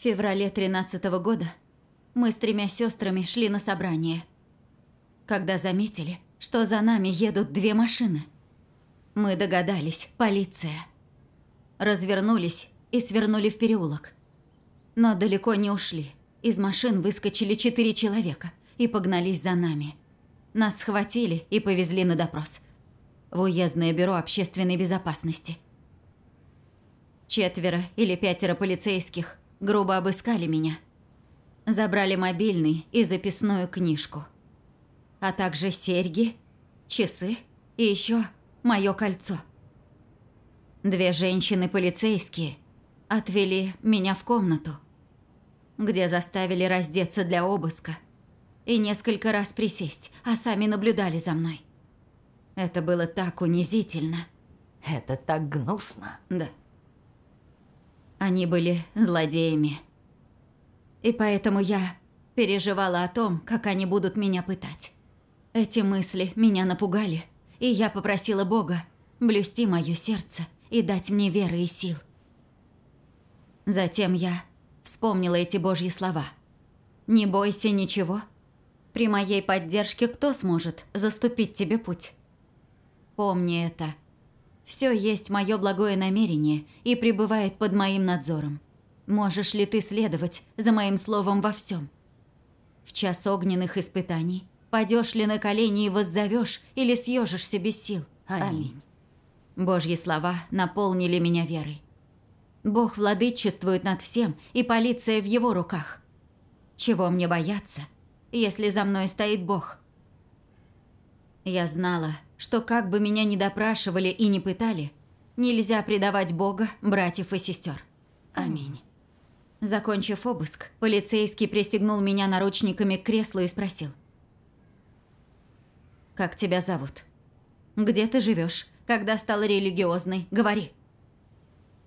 В феврале 13 -го года мы с тремя сестрами шли на собрание, когда заметили, что за нами едут две машины. Мы догадались, полиция. Развернулись и свернули в переулок. Но далеко не ушли. Из машин выскочили четыре человека и погнались за нами. Нас схватили и повезли на допрос. В уездное бюро общественной безопасности. Четверо или пятеро полицейских грубо обыскали меня. Забрали мобильный и записную книжку. А также серьги, часы и еще мое кольцо. Две женщины-полицейские отвели меня в комнату, где заставили раздеться для обыска и несколько раз присесть, а сами наблюдали за мной. Это было так унизительно. Это так гнусно. Да. Они были злодеями. И поэтому я переживала о том, как они будут меня пытать. Эти мысли меня напугали, и я попросила Бога блюсти мое сердце и дать мне веры и сил. Затем я вспомнила эти божьи слова. «Не бойся ничего. При моей поддержке кто сможет заступить тебе путь?» «Помни это все есть мое благое намерение и пребывает под моим надзором. Можешь ли ты следовать за моим словом во всем? В час огненных испытаний падешь ли на колени и воззовешь или съежишься без сил? Аминь. Аминь. Божьи слова наполнили меня верой. Бог владычествует над всем, и полиция в его руках. Чего мне бояться, если за мной стоит Бог? Я знала, что как бы меня ни допрашивали и не пытали, нельзя предавать Бога, братьев и сестер. Аминь. Закончив обыск, полицейский пристегнул меня наручниками к креслу и спросил. «Как тебя зовут? Где ты живешь? Когда стал религиозной? Говори!»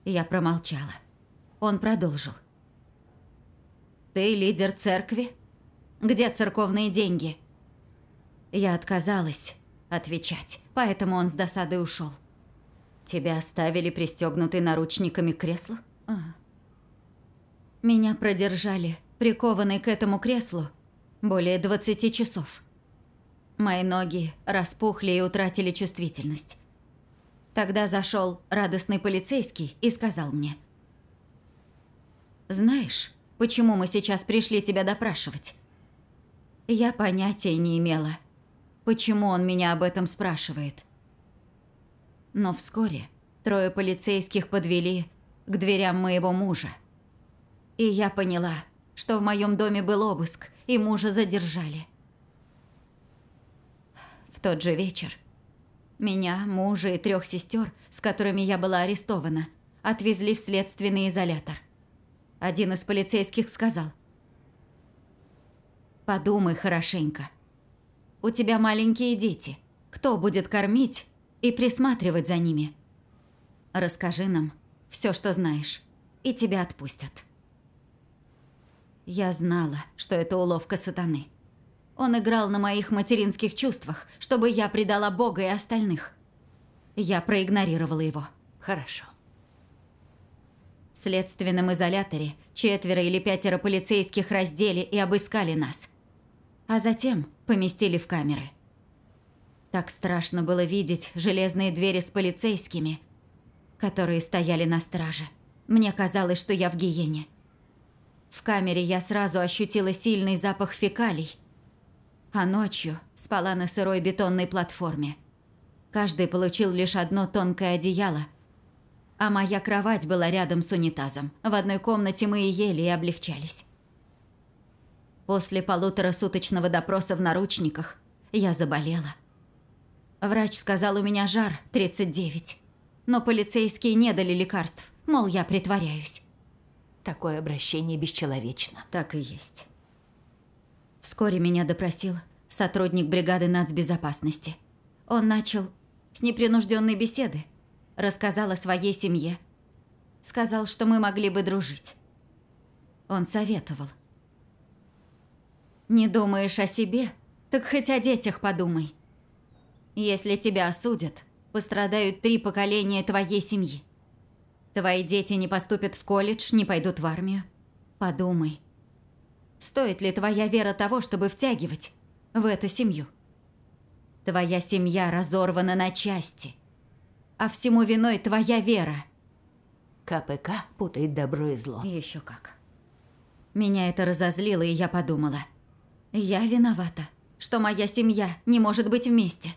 Я промолчала. Он продолжил. «Ты лидер церкви? Где церковные деньги?» Я отказалась, отвечать, поэтому он с досадой ушел. Тебя оставили пристегнутый наручниками к креслу? А. Меня продержали, прикованный к этому креслу, более 20 часов. Мои ноги распухли и утратили чувствительность. Тогда зашел радостный полицейский и сказал мне. «Знаешь, почему мы сейчас пришли тебя допрашивать?» Я понятия не имела, почему он меня об этом спрашивает. Но вскоре трое полицейских подвели к дверям моего мужа. И я поняла, что в моем доме был обыск, и мужа задержали. В тот же вечер меня, мужа и трех сестер, с которыми я была арестована, отвезли в следственный изолятор. Один из полицейских сказал, «Подумай хорошенько». У тебя маленькие дети. Кто будет кормить и присматривать за ними? Расскажи нам все, что знаешь, и тебя отпустят. Я знала, что это уловка сатаны. Он играл на моих материнских чувствах, чтобы я предала Бога и остальных. Я проигнорировала его. Хорошо. В следственном изоляторе четверо или пятеро полицейских раздели и обыскали нас. А затем поместили в камеры. Так страшно было видеть железные двери с полицейскими, которые стояли на страже. Мне казалось, что я в гиене. В камере я сразу ощутила сильный запах фекалий, а ночью спала на сырой бетонной платформе. Каждый получил лишь одно тонкое одеяло, а моя кровать была рядом с унитазом. В одной комнате мы и ели, и облегчались. После полуторасуточного допроса в наручниках я заболела. Врач сказал, у меня жар 39. Но полицейские не дали лекарств, мол, я притворяюсь. Такое обращение бесчеловечно. Так и есть. Вскоре меня допросил сотрудник бригады нацбезопасности. Он начал с непринужденной беседы. Рассказал о своей семье. Сказал, что мы могли бы дружить. Он советовал – не думаешь о себе, так хоть о детях подумай. Если тебя осудят, пострадают три поколения твоей семьи. Твои дети не поступят в колледж, не пойдут в армию. Подумай, стоит ли твоя вера того, чтобы втягивать в эту семью? Твоя семья разорвана на части, а всему виной твоя вера. КПК путает добро и зло. Еще как. Меня это разозлило, и я подумала – я виновата, что моя семья не может быть вместе.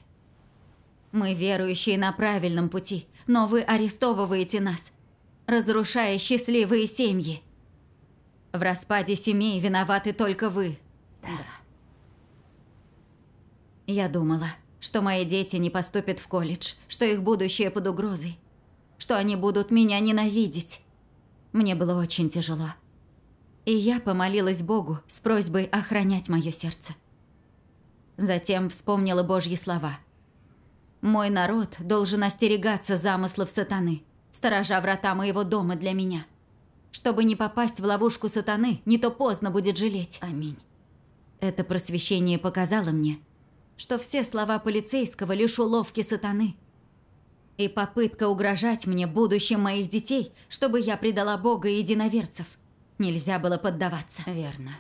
Мы верующие на правильном пути, но вы арестовываете нас, разрушая счастливые семьи. В распаде семей виноваты только вы. Да. Я думала, что мои дети не поступят в колледж, что их будущее под угрозой, что они будут меня ненавидеть. Мне было очень тяжело и я помолилась Богу с просьбой охранять мое сердце. Затем вспомнила Божьи слова. «Мой народ должен остерегаться замыслов сатаны, сторожа врата моего дома для меня. Чтобы не попасть в ловушку сатаны, не то поздно будет жалеть. Аминь». Это просвещение показало мне, что все слова полицейского лишь уловки сатаны. И попытка угрожать мне будущим моих детей, чтобы я предала Бога и единоверцев – Нельзя было поддаваться. Верно.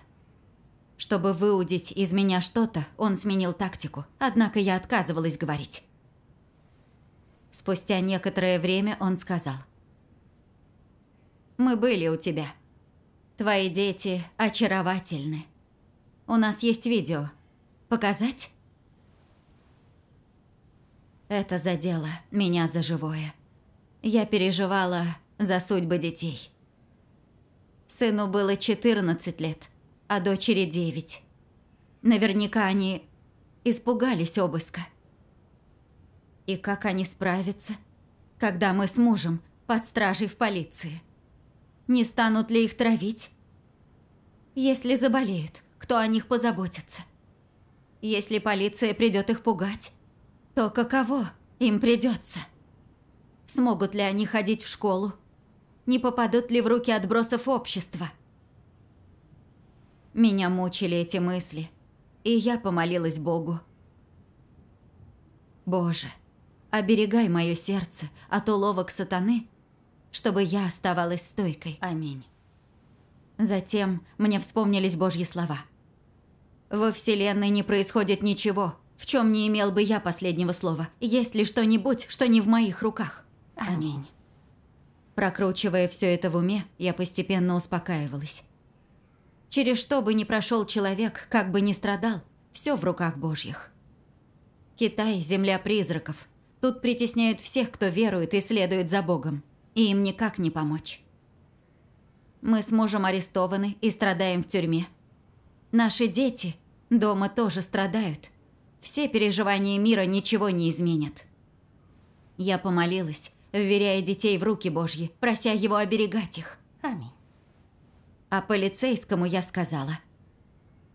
Чтобы выудить из меня что-то, он сменил тактику, однако я отказывалась говорить. Спустя некоторое время он сказал. «Мы были у тебя. Твои дети очаровательны. У нас есть видео. Показать?» Это задело меня за живое. Я переживала за судьбы детей. Сыну было 14 лет, а дочери 9. Наверняка они испугались обыска. И как они справятся, когда мы с мужем под стражей в полиции? Не станут ли их травить? Если заболеют, кто о них позаботится? Если полиция придет их пугать, то каково им придется? Смогут ли они ходить в школу не попадут ли в руки отбросов общества. Меня мучили эти мысли, и я помолилась Богу. «Боже, оберегай мое сердце от уловок сатаны, чтобы я оставалась стойкой. Аминь». Затем мне вспомнились Божьи слова. «Во Вселенной не происходит ничего, в чем не имел бы я последнего слова. Есть ли что-нибудь, что не в моих руках? Аминь». Прокручивая все это в уме, я постепенно успокаивалась. Через что бы ни прошел человек, как бы ни страдал, все в руках Божьих. Китай – земля призраков. Тут притесняют всех, кто верует и следует за Богом. И им никак не помочь. Мы с мужем арестованы и страдаем в тюрьме. Наши дети дома тоже страдают. Все переживания мира ничего не изменят. Я помолилась вверяя детей в руки Божьи, прося его оберегать их. Аминь. А полицейскому я сказала,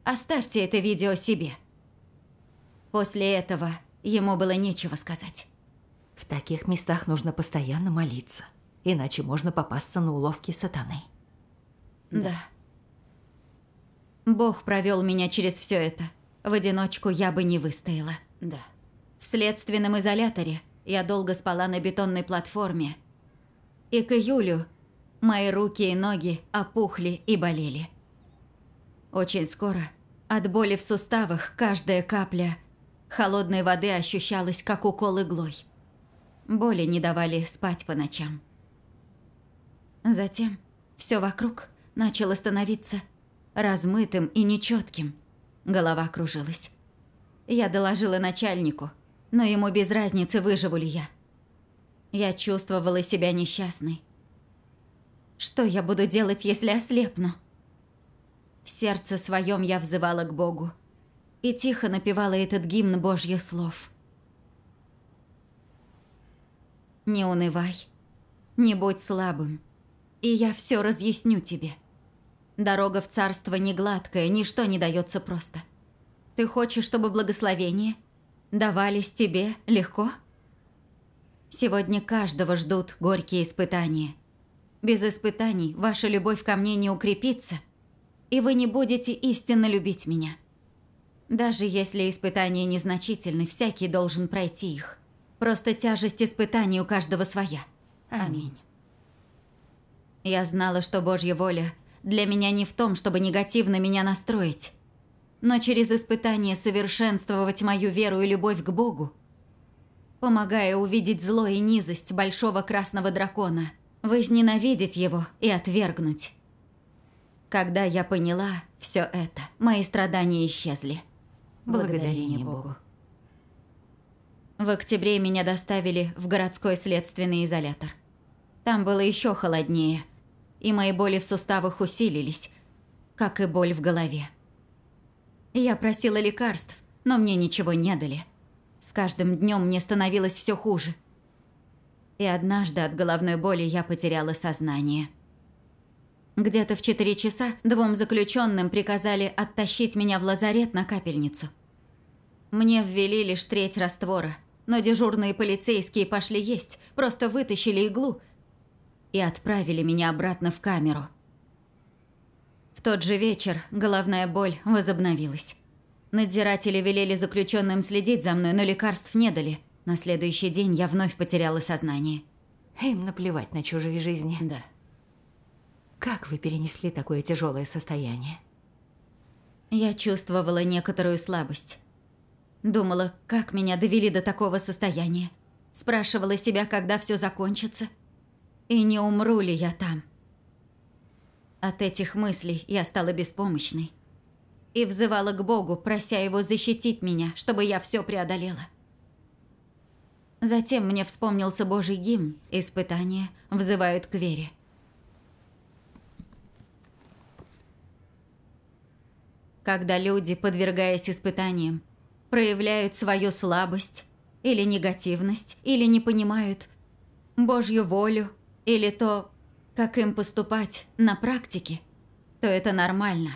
оставьте это видео себе. После этого ему было нечего сказать. В таких местах нужно постоянно молиться, иначе можно попасться на уловки сатаны. Да. да. Бог провел меня через все это. В одиночку я бы не выстояла. Да. В следственном изоляторе я долго спала на бетонной платформе. И к июлю мои руки и ноги опухли и болели. Очень скоро от боли в суставах каждая капля холодной воды ощущалась, как укол иглой. Боли не давали спать по ночам. Затем все вокруг начало становиться размытым и нечетким. Голова кружилась. Я доложила начальнику – но ему без разницы, выживу ли я. Я чувствовала себя несчастной. Что я буду делать, если ослепну? В сердце своем я взывала к Богу и тихо напевала этот гимн Божьих слов. «Не унывай, не будь слабым, и я все разъясню тебе. Дорога в царство не гладкая, ничто не дается просто. Ты хочешь, чтобы благословение – давались тебе легко? Сегодня каждого ждут горькие испытания. Без испытаний ваша любовь ко мне не укрепится, и вы не будете истинно любить меня. Даже если испытания незначительны, всякий должен пройти их. Просто тяжесть испытаний у каждого своя. Аминь. Я знала, что Божья воля для меня не в том, чтобы негативно меня настроить но через испытание совершенствовать мою веру и любовь к Богу, помогая увидеть зло и низость большого красного дракона, возненавидеть его и отвергнуть. Когда я поняла все это, мои страдания исчезли. Благодарение Богу. В октябре меня доставили в городской следственный изолятор. Там было еще холоднее, и мои боли в суставах усилились, как и боль в голове. Я просила лекарств, но мне ничего не дали. С каждым днем мне становилось все хуже. И однажды от головной боли я потеряла сознание. Где-то в 4 часа двум заключенным приказали оттащить меня в лазарет на капельницу. Мне ввели лишь треть раствора, но дежурные полицейские пошли есть, просто вытащили иглу и отправили меня обратно в камеру. В тот же вечер головная боль возобновилась. Надзиратели велели заключенным следить за мной, но лекарств не дали. На следующий день я вновь потеряла сознание. Им наплевать на чужие жизни. Да. Как вы перенесли такое тяжелое состояние? Я чувствовала некоторую слабость. Думала, как меня довели до такого состояния. Спрашивала себя, когда все закончится. И не умру ли я там. От этих мыслей я стала беспомощной. И взывала к Богу, прося Его защитить меня, чтобы я все преодолела. Затем мне вспомнился Божий гимн «Испытания взывают к вере». Когда люди, подвергаясь испытаниям, проявляют свою слабость или негативность, или не понимают Божью волю, или то, как им поступать на практике, то это нормально.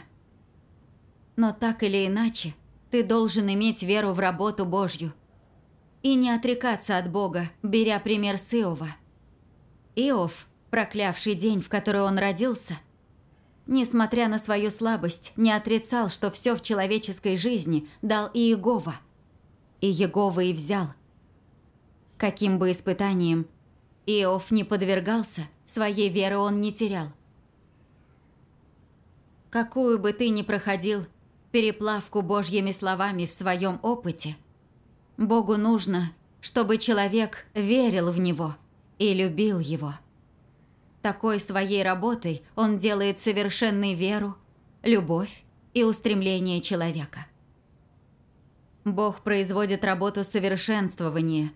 Но так или иначе, ты должен иметь веру в работу Божью и не отрекаться от Бога, беря пример с Иова. Иов, проклявший день, в который он родился, несмотря на свою слабость, не отрицал, что все в человеческой жизни дал Иегова. И Иегова и взял. Каким бы испытанием Иов не подвергался, своей веры он не терял. Какую бы ты ни проходил переплавку Божьими словами в своем опыте, Богу нужно, чтобы человек верил в Него и любил Его. Такой своей работой он делает совершенной веру, любовь и устремление человека. Бог производит работу совершенствования,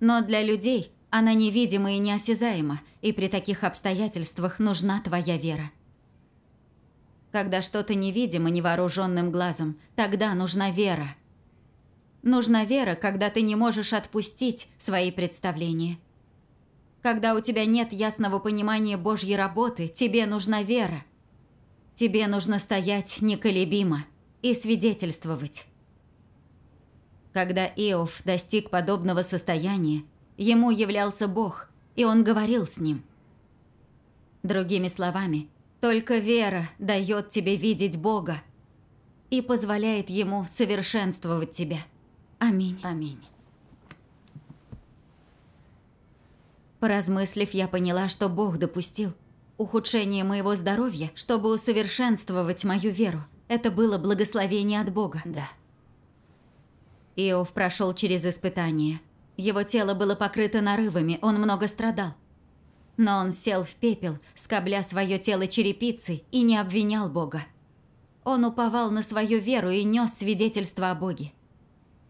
но для людей – она невидима и неосязаема, и при таких обстоятельствах нужна твоя вера. Когда что-то невидимо невооруженным глазом, тогда нужна вера. Нужна вера, когда ты не можешь отпустить свои представления. Когда у тебя нет ясного понимания Божьей работы, тебе нужна вера. Тебе нужно стоять неколебимо и свидетельствовать. Когда Иов достиг подобного состояния, Ему являлся Бог, и он говорил с ним. Другими словами, только вера дает тебе видеть Бога и позволяет Ему совершенствовать тебя. Аминь. Аминь. Поразмыслив, я поняла, что Бог допустил ухудшение моего здоровья, чтобы усовершенствовать мою веру. Это было благословение от Бога. Да. Иов прошел через испытание – его тело было покрыто нарывами, он много страдал. Но он сел в пепел, скобля свое тело черепицей и не обвинял Бога. Он уповал на свою веру и нес свидетельство о Боге.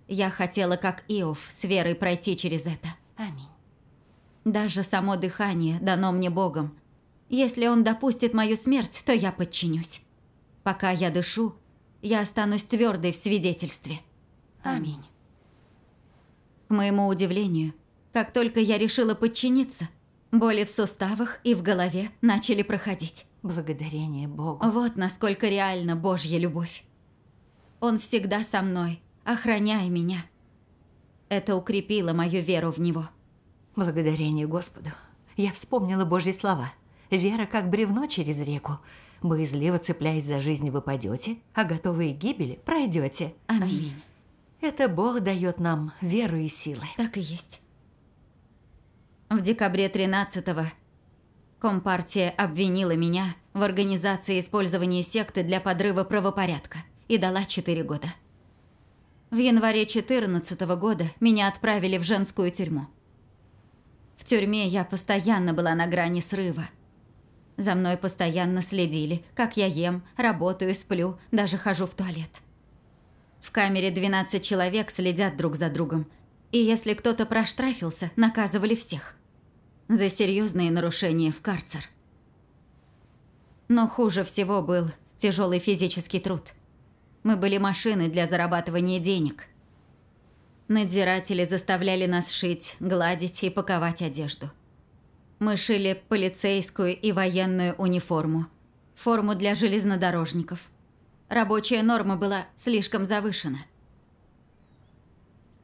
Я хотела, как Иов, с верой пройти через это. Аминь. Даже само дыхание дано мне Богом. Если Он допустит мою смерть, то я подчинюсь. Пока я дышу, я останусь твердой в свидетельстве. Аминь. К моему удивлению, как только я решила подчиниться, боли в суставах и в голове начали проходить. Благодарение Богу. Вот насколько реальна Божья любовь. Он всегда со мной, охраняя меня. Это укрепило мою веру в Него. Благодарение Господу. Я вспомнила Божьи слова. «Вера, как бревно через реку. Боязливо цепляясь за жизнь, вы падете, а готовые гибели пройдете». Аминь. Аминь. Это Бог дает нам веру и силы. Так и есть. В декабре 13-го Компартия обвинила меня в организации использования секты для подрыва правопорядка и дала 4 года. В январе 14 -го года меня отправили в женскую тюрьму. В тюрьме я постоянно была на грани срыва. За мной постоянно следили, как я ем, работаю, сплю, даже хожу в туалет. В камере 12 человек следят друг за другом. И если кто-то проштрафился, наказывали всех. За серьезные нарушения в карцер. Но хуже всего был тяжелый физический труд. Мы были машины для зарабатывания денег. Надзиратели заставляли нас шить, гладить и паковать одежду. Мы шили полицейскую и военную униформу, форму для железнодорожников, Рабочая норма была слишком завышена.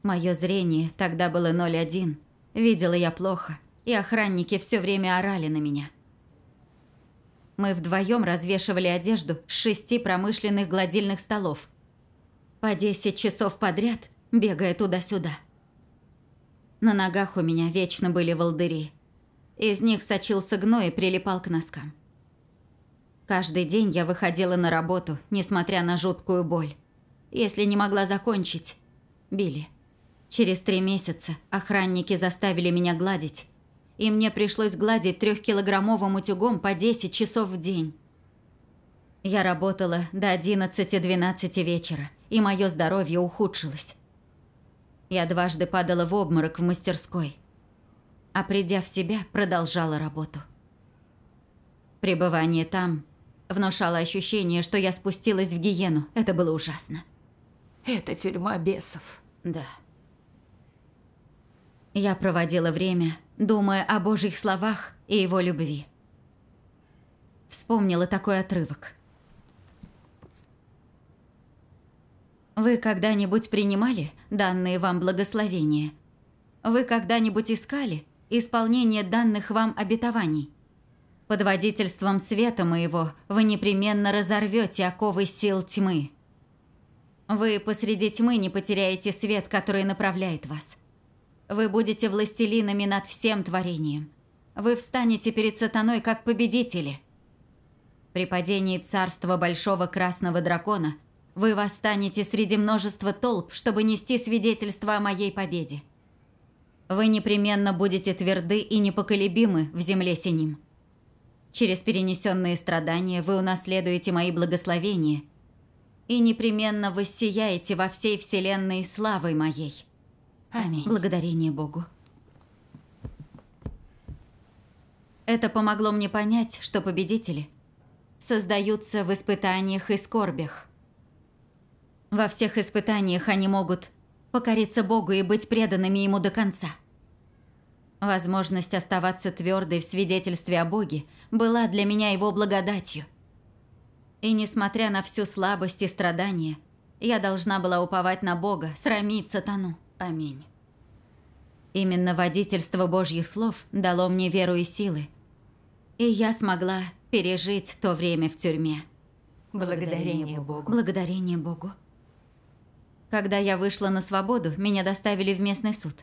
Мое зрение тогда было 0,1. Видела я плохо, и охранники все время орали на меня. Мы вдвоем развешивали одежду с шести промышленных гладильных столов. По 10 часов подряд, бегая туда-сюда. На ногах у меня вечно были волдыри. Из них сочился гной и прилипал к носкам. Каждый день я выходила на работу, несмотря на жуткую боль. Если не могла закончить, били. Через три месяца охранники заставили меня гладить. И мне пришлось гладить трехкилограммовым утюгом по 10 часов в день. Я работала до 11-12 вечера, и мое здоровье ухудшилось. Я дважды падала в обморок в мастерской. А придя в себя, продолжала работу. Пребывание там Внушало ощущение, что я спустилась в гиену. Это было ужасно. Это тюрьма бесов. Да. Я проводила время, думая о Божьих словах и его любви. Вспомнила такой отрывок. Вы когда-нибудь принимали данные вам благословения? Вы когда-нибудь искали исполнение данных вам обетований? Под водительством света моего вы непременно разорвете оковы сил тьмы. Вы посреди тьмы не потеряете свет, который направляет вас. Вы будете властелинами над всем творением. Вы встанете перед сатаной как победители. При падении царства Большого Красного Дракона вы восстанете среди множества толп, чтобы нести свидетельство о моей победе. Вы непременно будете тверды и непоколебимы в земле синим. Через перенесенные страдания вы унаследуете мои благословения и непременно воссияете во всей вселенной славой моей. Аминь. Благодарение Богу. Это помогло мне понять, что победители создаются в испытаниях и скорбях. Во всех испытаниях они могут покориться Богу и быть преданными Ему до конца – Возможность оставаться твердой в свидетельстве о Боге была для меня его благодатью. И несмотря на всю слабость и страдания, я должна была уповать на Бога, срамить сатану. Аминь. Именно водительство Божьих слов дало мне веру и силы. И я смогла пережить то время в тюрьме. Благодарение Богу. Благодарение Богу. Когда я вышла на свободу, меня доставили в местный суд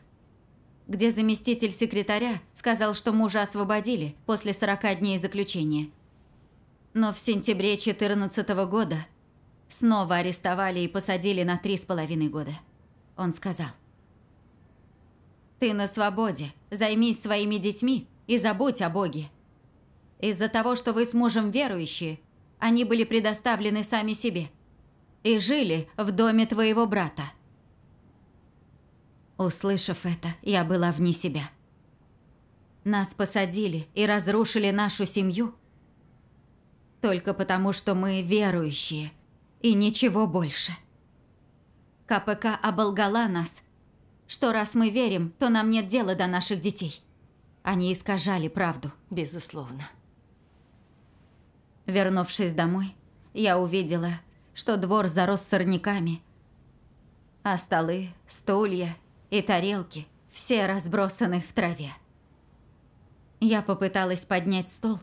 где заместитель секретаря сказал, что мужа освободили после 40 дней заключения. Но в сентябре 2014 года снова арестовали и посадили на три с половиной года. Он сказал, «Ты на свободе, займись своими детьми и забудь о Боге. Из-за того, что вы с мужем верующие, они были предоставлены сами себе и жили в доме твоего брата. Услышав это, я была вне себя. Нас посадили и разрушили нашу семью только потому, что мы верующие и ничего больше. КПК оболгала нас, что раз мы верим, то нам нет дела до наших детей. Они искажали правду. Безусловно. Вернувшись домой, я увидела, что двор зарос сорняками, а столы, стулья и тарелки все разбросаны в траве. Я попыталась поднять стол,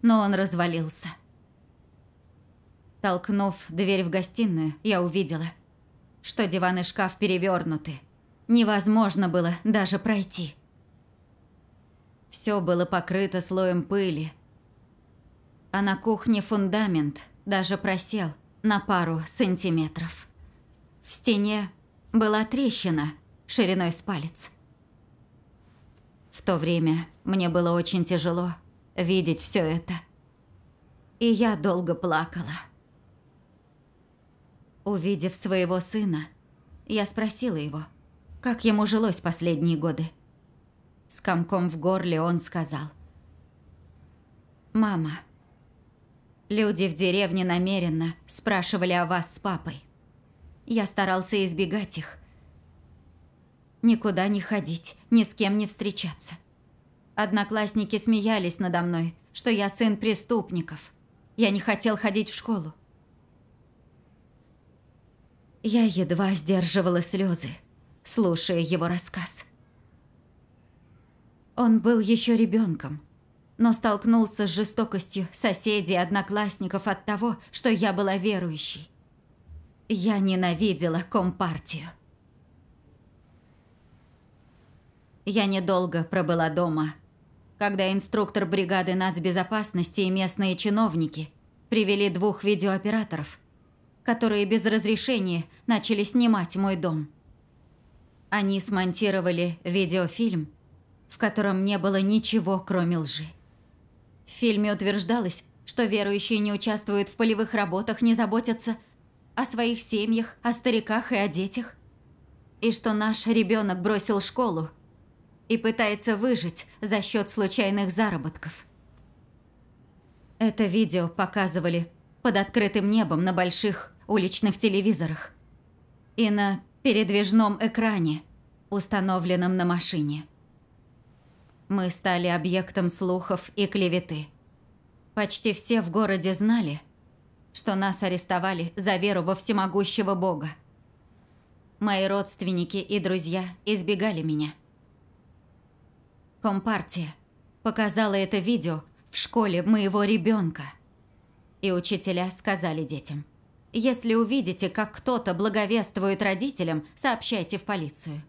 но он развалился. Толкнув дверь в гостиную, я увидела, что диван и шкаф перевернуты. Невозможно было даже пройти. Все было покрыто слоем пыли, а на кухне фундамент даже просел на пару сантиметров. В стене была трещина – шириной с палец. В то время мне было очень тяжело видеть все это. И я долго плакала. Увидев своего сына, я спросила его, как ему жилось последние годы. С комком в горле он сказал. «Мама, люди в деревне намеренно спрашивали о вас с папой. Я старался избегать их, Никуда не ходить, ни с кем не встречаться. Одноклассники смеялись надо мной, что я сын преступников. Я не хотел ходить в школу. Я едва сдерживала слезы, слушая его рассказ. Он был еще ребенком, но столкнулся с жестокостью соседей и одноклассников от того, что я была верующей. Я ненавидела компартию. Я недолго пробыла дома, когда инструктор бригады нацбезопасности и местные чиновники привели двух видеооператоров, которые без разрешения начали снимать мой дом. Они смонтировали видеофильм, в котором не было ничего, кроме лжи. В фильме утверждалось, что верующие не участвуют в полевых работах, не заботятся о своих семьях, о стариках и о детях. И что наш ребенок бросил школу, и пытается выжить за счет случайных заработков. Это видео показывали под открытым небом на больших уличных телевизорах и на передвижном экране, установленном на машине. Мы стали объектом слухов и клеветы. Почти все в городе знали, что нас арестовали за веру во всемогущего Бога. Мои родственники и друзья избегали меня – Компартия показала это видео в школе моего ребенка. И учителя сказали детям, если увидите, как кто-то благовествует родителям, сообщайте в полицию.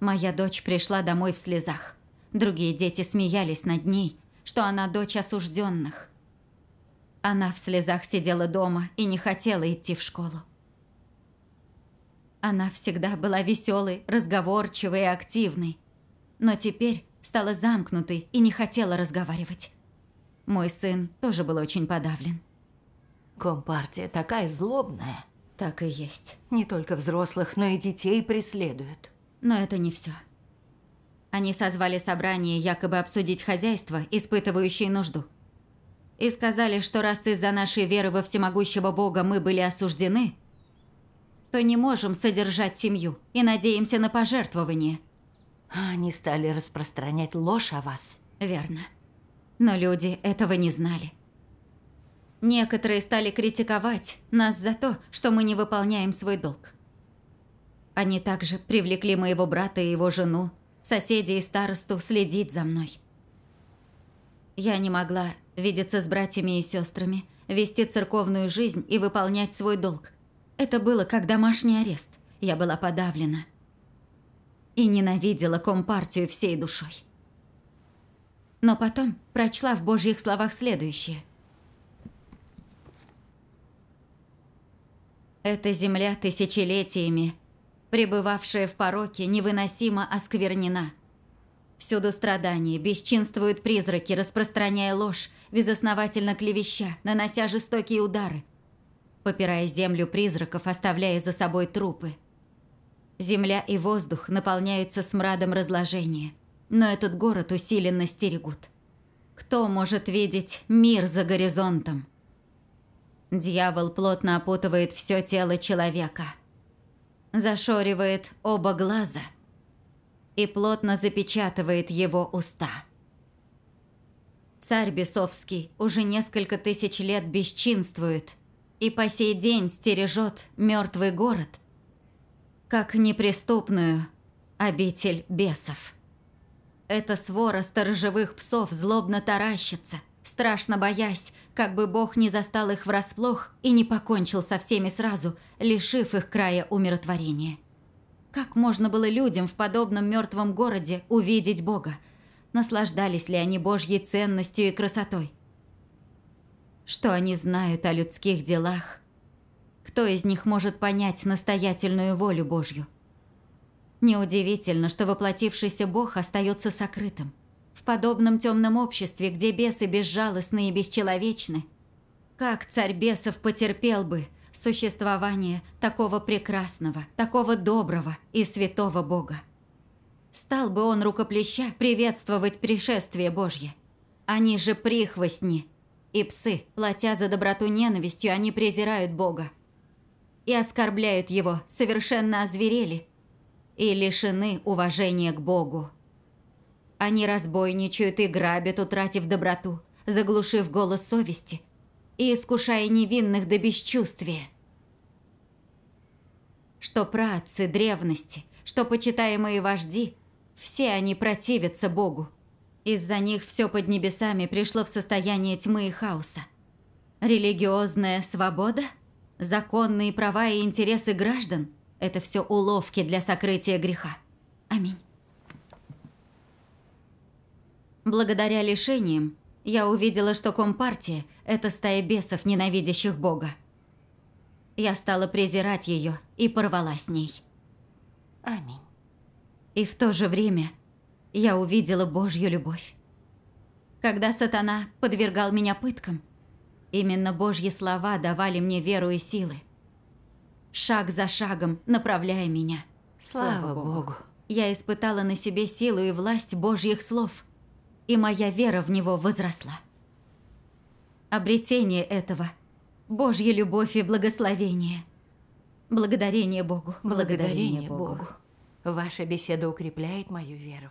Моя дочь пришла домой в слезах. Другие дети смеялись над ней, что она дочь осужденных. Она в слезах сидела дома и не хотела идти в школу. Она всегда была веселой, разговорчивой и активной но теперь стала замкнутой и не хотела разговаривать. Мой сын тоже был очень подавлен. Компартия такая злобная. Так и есть. Не только взрослых, но и детей преследуют. Но это не все. Они созвали собрание якобы обсудить хозяйство, испытывающее нужду. И сказали, что раз из-за нашей веры во всемогущего Бога мы были осуждены, то не можем содержать семью и надеемся на пожертвования. Они стали распространять ложь о вас. Верно. Но люди этого не знали. Некоторые стали критиковать нас за то, что мы не выполняем свой долг. Они также привлекли моего брата и его жену, соседей и старосту следить за мной. Я не могла видеться с братьями и сестрами, вести церковную жизнь и выполнять свой долг. Это было как домашний арест. Я была подавлена – и ненавидела компартию всей душой. Но потом прочла в Божьих словах следующее. Эта земля тысячелетиями, пребывавшая в пороке, невыносимо осквернена. Всюду страдания, бесчинствуют призраки, распространяя ложь, безосновательно клевеща, нанося жестокие удары, попирая землю призраков, оставляя за собой трупы – Земля и воздух наполняются смрадом разложения, но этот город усиленно стерегут. Кто может видеть мир за горизонтом? Дьявол плотно опутывает все тело человека, зашоривает оба глаза и плотно запечатывает его уста. Царь Бесовский уже несколько тысяч лет бесчинствует и по сей день стережет мертвый город – как неприступную обитель бесов. Эта свора сторожевых псов злобно таращится, страшно боясь, как бы Бог не застал их врасплох и не покончил со всеми сразу, лишив их края умиротворения. Как можно было людям в подобном мертвом городе увидеть Бога? Наслаждались ли они Божьей ценностью и красотой? Что они знают о людских делах кто из них может понять настоятельную волю Божью? Неудивительно, что воплотившийся Бог остается сокрытым. В подобном темном обществе, где бесы безжалостны и бесчеловечны, как царь бесов потерпел бы существование такого прекрасного, такого доброго и святого Бога? Стал бы он рукоплеща приветствовать пришествие Божье. Они же прихвостни и псы, платя за доброту ненавистью, они презирают Бога и оскорбляют его, совершенно озверели и лишены уважения к Богу. Они разбойничают и грабят, утратив доброту, заглушив голос совести и искушая невинных до бесчувствия. Что праотцы древности, что почитаемые вожди, все они противятся Богу. Из-за них все под небесами пришло в состояние тьмы и хаоса. Религиозная свобода – Законные права и интересы граждан – это все уловки для сокрытия греха. Аминь. Благодаря лишениям я увидела, что Компартия – это стая бесов, ненавидящих Бога. Я стала презирать ее и порвала с ней. Аминь. И в то же время я увидела Божью любовь. Когда сатана подвергал меня пыткам, Именно Божьи слова давали мне веру и силы. Шаг за шагом, направляя меня. Слава, Слава Богу. Я испытала на себе силу и власть Божьих слов. И моя вера в Него возросла. Обретение этого – Божья любовь и благословение. Благодарение Богу. Благодарение, Благодарение Богу. Богу. Ваша беседа укрепляет мою веру.